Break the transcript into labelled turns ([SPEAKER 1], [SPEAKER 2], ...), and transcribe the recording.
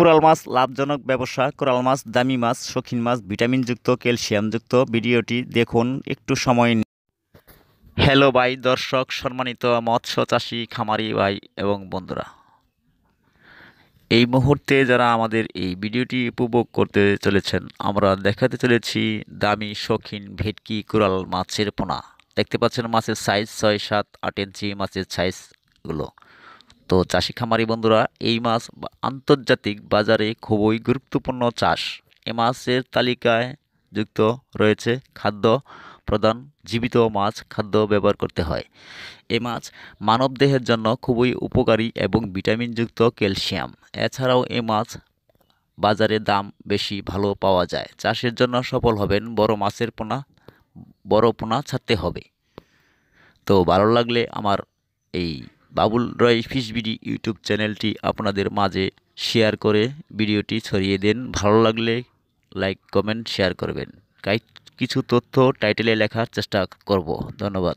[SPEAKER 1] coral মাছ লাভজনক ব্যবসা coral মাছ দামি মাছ শৌখিন মাছ ভিটামিনযুক্ত ক্যালসিয়ামযুক্ত ভিডিওটি দেখুন একটু সময় হ্যালো ভাই দর্শক সম্মানিত মৎস্য চাষি খামারি ভাই এবং বন্ধুরা এই মুহূর্তে যারা আমাদের এই ভিডিওটি উপভোগ করতে চলেছেন আমরা দেখাতে চলেছি দামি শৌখিন ভেটকি কোরাল মাছের পোনা দেখতে পাচ্ছেন মাছের সাইজ ছয় সাত আট ইঞ্চি মাছের সাইজগুলো তো চাষি খামারি বন্ধুরা এই মাছ আন্তর্জাতিক বাজারে খুবই গুরুত্বপূর্ণ চাষ এ মাছের তালিকায় যুক্ত রয়েছে খাদ্য প্রধান জীবিত মাছ খাদ্য ব্যবহার করতে হয় এ মাছ মানব দেহের জন্য খুবই উপকারী এবং ভিটামিনযুক্ত ক্যালসিয়াম এছাড়াও এ মাছ বাজারে দাম বেশি ভালো পাওয়া যায় চাষের জন্য সফল হবেন বড় মাছের পোনা বড় পোনা ছাড়তে হবে তো ভালো লাগলে আমার এই বাবুল রয় ফিশবিডি ইউটিউব চ্যানেলটি আপনাদের মাঝে শেয়ার করে ভিডিওটি ছড়িয়ে দেন ভালো লাগলে লাইক কমেন্ট শেয়ার করবেন কিছু তথ্য টাইটেলে লেখার চেষ্টা করব ধন্যবাদ